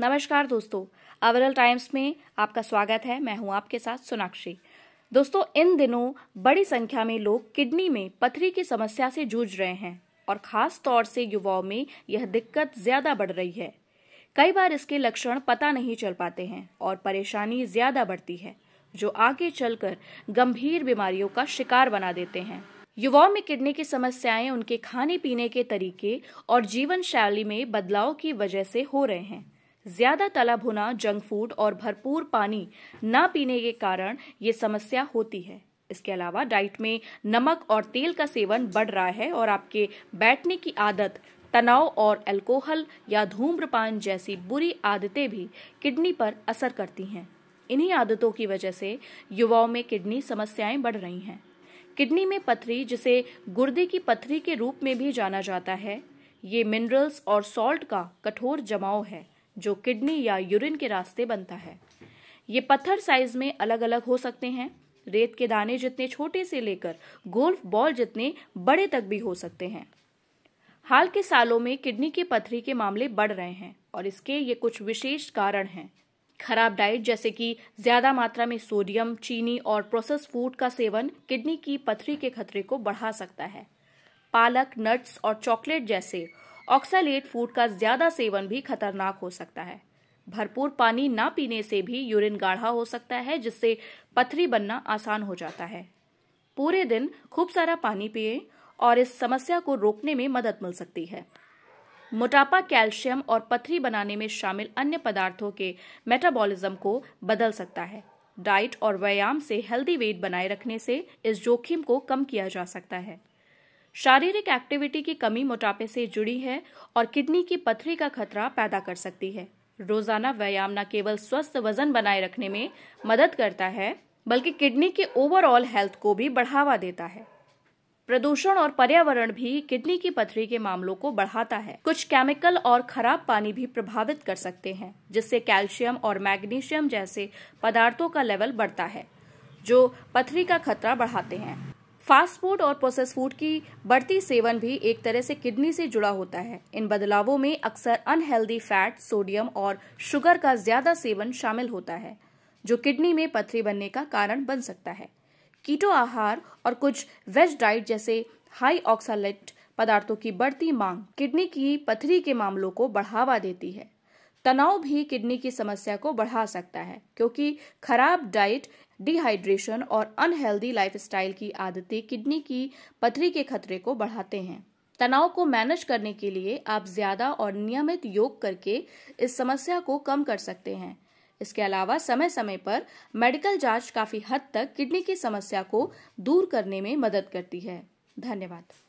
नमस्कार दोस्तों अवरल टाइम्स में आपका स्वागत है मैं हूं आपके साथ सोनाक्षी दोस्तों इन दिनों बड़ी संख्या में लोग किडनी में पथरी की समस्या से जूझ रहे हैं और खास तौर से युवाओं में यह दिक्कत ज्यादा बढ़ रही है कई बार इसके लक्षण पता नहीं चल पाते हैं और परेशानी ज्यादा बढ़ती है जो आगे चलकर गंभीर बीमारियों का शिकार बना देते हैं युवाओं में किडनी की समस्याएं उनके खाने पीने के तरीके और जीवन शैली में बदलाव की वजह से हो रहे हैं ज्यादा तला भुना जंक फूड और भरपूर पानी न पीने के कारण ये समस्या होती है इसके अलावा डाइट में नमक और तेल का सेवन बढ़ रहा है और आपके बैठने की आदत तनाव और अल्कोहल या धूम्रपान जैसी बुरी आदतें भी किडनी पर असर करती हैं इन्हीं आदतों की वजह से युवाओं में किडनी समस्याएं बढ़ रही हैं किडनी में पथरी जिसे गुर्दे की पथरी के रूप में भी जाना जाता है ये मिनरल्स और सॉल्ट का कठोर जमाव है जो किडनी या यूरिन के रास्ते बनता है ये पत्थर साइज में अलग अलग हो सकते हैं रेत के दाने जितने छोटे से लेकर गोल्फ बॉल जितने बड़े तक भी हो सकते हैं हाल के सालों में किडनी की पथरी के मामले बढ़ रहे हैं और इसके ये कुछ विशेष कारण हैं खराब डाइट जैसे कि ज्यादा मात्रा में सोडियम चीनी और प्रोसेस फूड का सेवन किडनी की पथरी के खतरे को बढ़ा सकता है पालक नट्स और चॉकलेट जैसे ऑक्सालेट फूड का ज्यादा सेवन भी खतरनाक हो सकता है भरपूर पानी ना पीने से भी यूरिन गाढ़ा हो सकता है जिससे पथरी बनना आसान हो जाता है पूरे दिन खूब सारा पानी पिए और इस समस्या को रोकने में मदद मिल सकती है मोटापा कैल्शियम और पथरी बनाने में शामिल अन्य पदार्थों के मेटाबॉलिज्म को बदल सकता है डाइट और व्यायाम से हेल्दी वेट बनाए रखने से इस जोखिम को कम किया जा सकता है शारीरिक एक्टिविटी की कमी मोटापे से जुड़ी है और किडनी की पथरी का खतरा पैदा कर सकती है रोजाना व्यायाम न केवल स्वस्थ वजन बनाए रखने में मदद करता है बल्कि किडनी के ओवरऑल हेल्थ को भी बढ़ावा देता है प्रदूषण और पर्यावरण भी किडनी की पथरी के मामलों को बढ़ाता है कुछ केमिकल और खराब पानी भी प्रभावित कर सकते हैं जिससे कैल्शियम और मैग्नीशियम जैसे पदार्थों का लेवल बढ़ता है जो पथरी का खतरा बढ़ाते हैं फास्ट फूड और प्रोसेस फूड की बढ़ती सेवन भी एक तरह से किडनी से जुड़ा होता है इन बदलावों में अक्सर अनहेल्दी फैट सोडियम और शुगर का ज्यादा सेवन शामिल होता है जो किडनी में पथरी बनने का कारण बन सकता है कीटो आहार और कुछ वेज डाइट जैसे हाई ऑक्सालेट पदार्थों की बढ़ती मांग किडनी की पथरी के मामलों को बढ़ावा देती है तनाव भी किडनी की समस्या को बढ़ा सकता है क्योंकि खराब डाइट डिहाइड्रेशन और अनहेल्दी लाइफस्टाइल की आदतें किडनी की पथरी के खतरे को बढ़ाते हैं तनाव को मैनेज करने के लिए आप ज्यादा और नियमित योग करके इस समस्या को कम कर सकते हैं इसके अलावा समय समय पर मेडिकल जांच काफी हद तक किडनी की समस्या को दूर करने में मदद करती है धन्यवाद